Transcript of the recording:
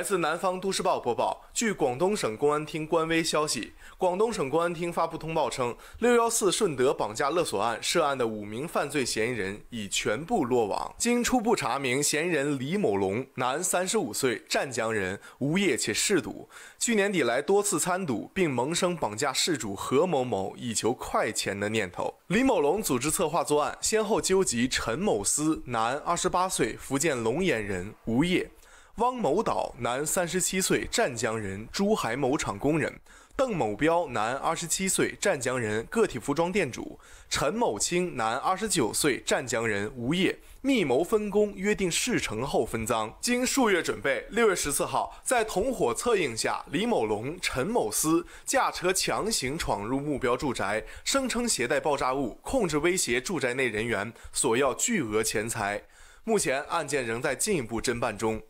来自南方都市报播报，据广东省公安厅官微消息，广东省公安厅发布通报称，六幺四顺德绑架勒索案涉案的五名犯罪嫌疑人已全部落网。经初步查明，嫌疑人李某龙，男，三十五岁，湛江人，无业且嗜赌，去年底来多次参赌，并萌生绑架事主何某某以求快钱的念头。李某龙组织策划作案，先后纠集陈某思，男，二十八岁，福建龙岩人，无业。汪某岛男，三十七岁，湛江人，珠海某厂工人；邓某彪男，二十七岁，湛江人，个体服装店主；陈某清男，二十九岁，湛江人，无业。密谋分工，约定事成后分赃。经数月准备，六月十四号，在同伙策应下，李某龙、陈某思驾车强行闯入目标住宅，声称携带爆炸物，控制威胁住宅内人员，索要巨额钱财。目前案件仍在进一步侦办中。